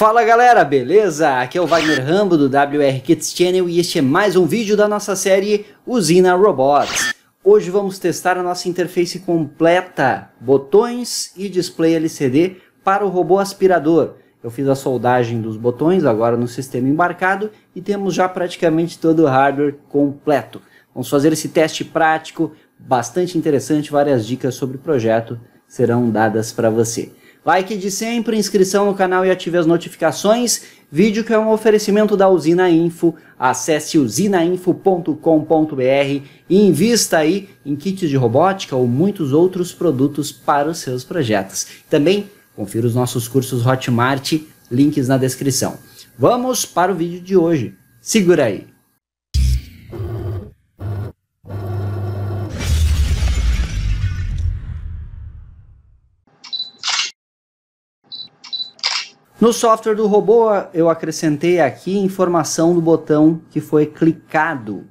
Fala galera, beleza? Aqui é o Wagner Rambo do WR Kids Channel e este é mais um vídeo da nossa série Usina Robots. Hoje vamos testar a nossa interface completa, botões e display LCD para o robô aspirador. Eu fiz a soldagem dos botões agora no sistema embarcado e temos já praticamente todo o hardware completo. Vamos fazer esse teste prático, bastante interessante, várias dicas sobre o projeto serão dadas para você. Like de sempre, inscrição no canal e ative as notificações. Vídeo que é um oferecimento da Usina Info. Acesse usinainfo.com.br e invista aí em kits de robótica ou muitos outros produtos para os seus projetos. Também confira os nossos cursos Hotmart, links na descrição. Vamos para o vídeo de hoje. Segura aí! No software do robô, eu acrescentei aqui informação do botão que foi clicado,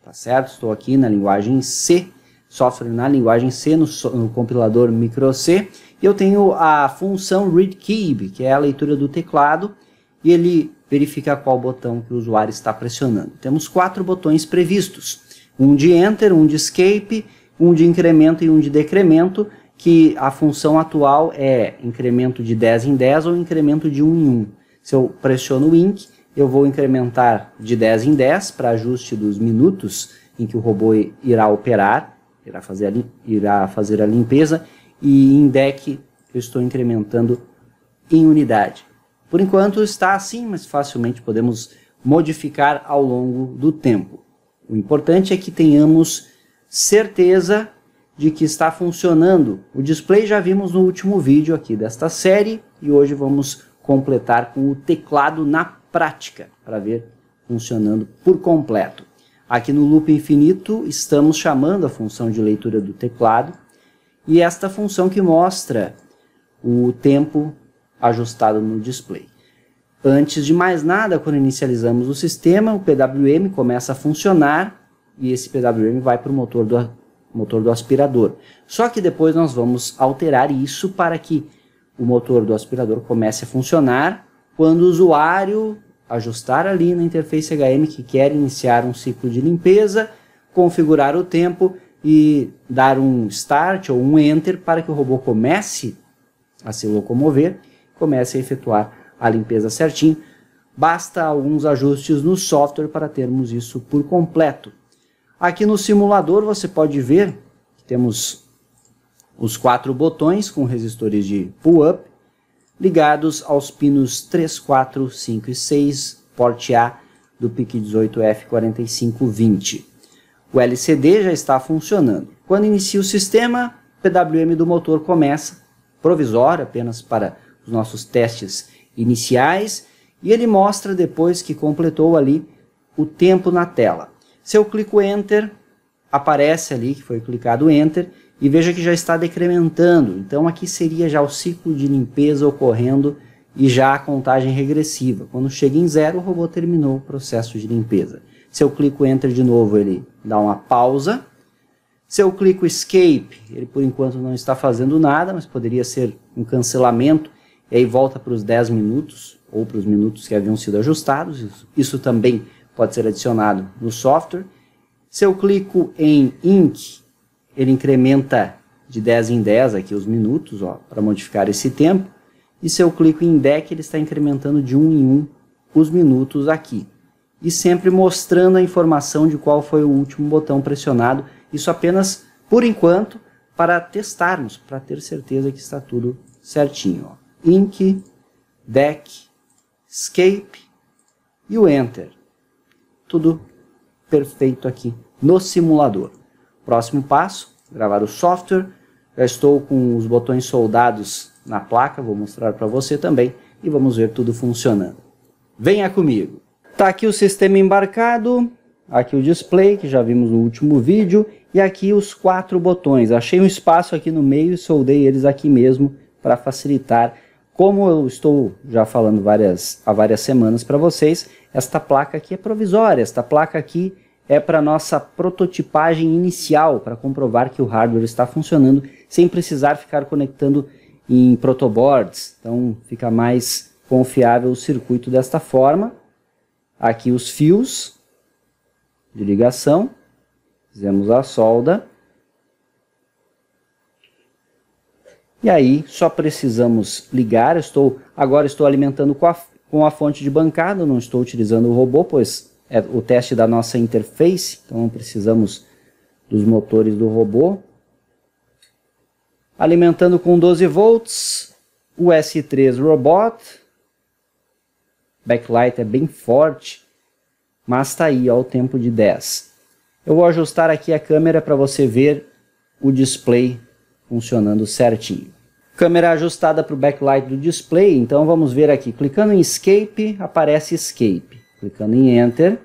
tá certo? Estou aqui na linguagem C, software na linguagem C, no, no compilador micro C, e eu tenho a função read key que é a leitura do teclado, e ele verifica qual botão que o usuário está pressionando. Temos quatro botões previstos, um de Enter, um de Escape, um de incremento e um de decremento, que a função atual é incremento de 10 em 10 ou incremento de 1 em 1. Se eu pressiono o INC, eu vou incrementar de 10 em 10 para ajuste dos minutos em que o robô irá operar, irá fazer a, irá fazer a limpeza, e em DEC eu estou incrementando em unidade. Por enquanto está assim, mas facilmente podemos modificar ao longo do tempo. O importante é que tenhamos certeza de que está funcionando. O display já vimos no último vídeo aqui desta série e hoje vamos completar com o teclado na prática para ver funcionando por completo. Aqui no loop infinito estamos chamando a função de leitura do teclado e esta função que mostra o tempo ajustado no display. Antes de mais nada, quando inicializamos o sistema, o PWM começa a funcionar e esse PWM vai para o motor do motor do aspirador. Só que depois nós vamos alterar isso para que o motor do aspirador comece a funcionar quando o usuário ajustar ali na interface HM que quer iniciar um ciclo de limpeza, configurar o tempo e dar um start ou um enter para que o robô comece a se locomover, comece a efetuar a limpeza certinho. Basta alguns ajustes no software para termos isso por completo. Aqui no simulador você pode ver que temos os quatro botões com resistores de pull-up ligados aos pinos 3, 4, 5 e 6, porte A do PIC 18F4520. O LCD já está funcionando. Quando inicia o sistema, o PWM do motor começa, provisório apenas para os nossos testes iniciais, e ele mostra depois que completou ali o tempo na tela. Se eu clico Enter, aparece ali que foi clicado Enter e veja que já está decrementando. Então aqui seria já o ciclo de limpeza ocorrendo e já a contagem regressiva. Quando chega em zero, o robô terminou o processo de limpeza. Se eu clico Enter de novo, ele dá uma pausa. Se eu clico Escape, ele por enquanto não está fazendo nada, mas poderia ser um cancelamento, e aí volta para os 10 minutos, ou para os minutos que haviam sido ajustados. Isso, isso também pode ser adicionado no software. Se eu clico em Ink, ele incrementa de 10 em 10 aqui os minutos para modificar esse tempo. E se eu clico em Deck, ele está incrementando de 1 um em 1 um os minutos aqui. E sempre mostrando a informação de qual foi o último botão pressionado. Isso apenas, por enquanto, para testarmos, para ter certeza que está tudo certinho. Ó. Ink, Deck, Escape e o Enter tudo perfeito aqui no simulador. Próximo passo, gravar o software. Já estou com os botões soldados na placa, vou mostrar para você também e vamos ver tudo funcionando. Venha comigo! Está aqui o sistema embarcado, aqui o display que já vimos no último vídeo e aqui os quatro botões. Achei um espaço aqui no meio e soldei eles aqui mesmo para facilitar como eu estou já falando várias, há várias semanas para vocês, esta placa aqui é provisória, esta placa aqui é para nossa prototipagem inicial, para comprovar que o hardware está funcionando sem precisar ficar conectando em protoboards. Então fica mais confiável o circuito desta forma. Aqui os fios de ligação, fizemos a solda E aí só precisamos ligar, estou agora estou alimentando com a, com a fonte de bancada, não estou utilizando o robô, pois é o teste da nossa interface, então não precisamos dos motores do robô. Alimentando com 12 volts, o S3 Robot, backlight é bem forte, mas está aí, ao o tempo de 10. Eu vou ajustar aqui a câmera para você ver o display funcionando certinho. Câmera ajustada para o backlight do display, então vamos ver aqui. Clicando em Escape, aparece Escape. Clicando em Enter,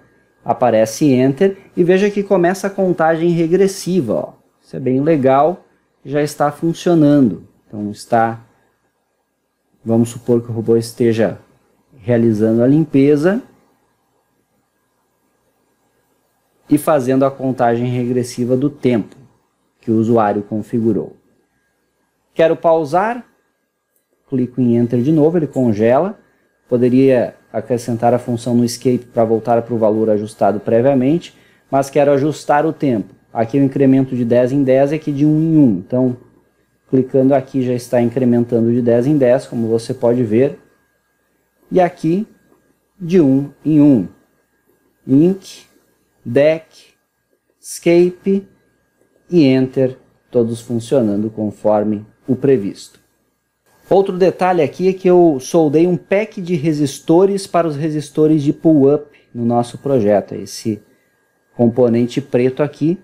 aparece Enter. E veja que começa a contagem regressiva. Ó. Isso é bem legal, já está funcionando. Então está... Vamos supor que o robô esteja realizando a limpeza. E fazendo a contagem regressiva do tempo que o usuário configurou. Quero pausar, clico em Enter de novo, ele congela. Poderia acrescentar a função no escape para voltar para o valor ajustado previamente, mas quero ajustar o tempo. Aqui eu incremento de 10 em 10 e aqui de 1 em 1. Então, clicando aqui já está incrementando de 10 em 10, como você pode ver. E aqui, de 1 em 1. Ink, Deck, Escape e Enter, todos funcionando conforme o previsto. Outro detalhe aqui é que eu soldei um pack de resistores para os resistores de pull-up no nosso projeto. Esse componente preto aqui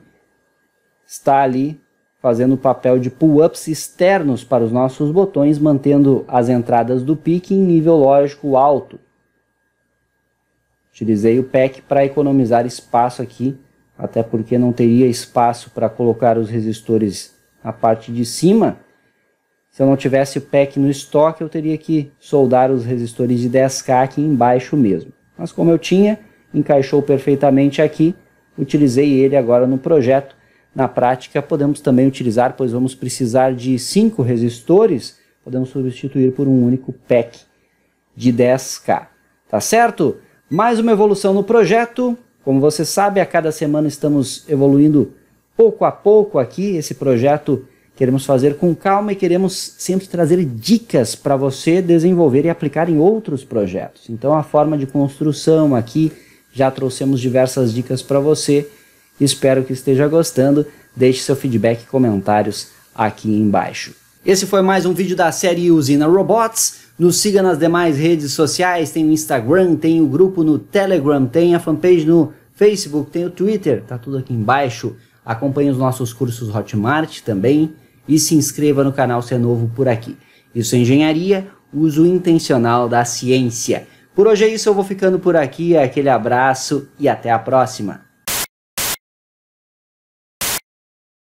está ali fazendo o papel de pull-ups externos para os nossos botões, mantendo as entradas do pique em nível lógico alto. Utilizei o pack para economizar espaço aqui, até porque não teria espaço para colocar os resistores na parte de cima se eu não tivesse o pack no estoque, eu teria que soldar os resistores de 10K aqui embaixo mesmo. Mas como eu tinha, encaixou perfeitamente aqui, utilizei ele agora no projeto. Na prática, podemos também utilizar, pois vamos precisar de 5 resistores, podemos substituir por um único pack de 10K. Tá certo? Mais uma evolução no projeto. Como você sabe, a cada semana estamos evoluindo pouco a pouco aqui esse projeto Queremos fazer com calma e queremos sempre trazer dicas para você desenvolver e aplicar em outros projetos. Então, a forma de construção aqui, já trouxemos diversas dicas para você. Espero que esteja gostando. Deixe seu feedback e comentários aqui embaixo. Esse foi mais um vídeo da série Usina Robots. Nos siga nas demais redes sociais, tem o Instagram, tem o grupo no Telegram, tem a fanpage no Facebook, tem o Twitter, tá tudo aqui embaixo. Acompanhe os nossos cursos Hotmart também e se inscreva no canal se é novo por aqui. Isso é engenharia, uso intencional da ciência. Por hoje é isso, eu vou ficando por aqui, aquele abraço e até a próxima.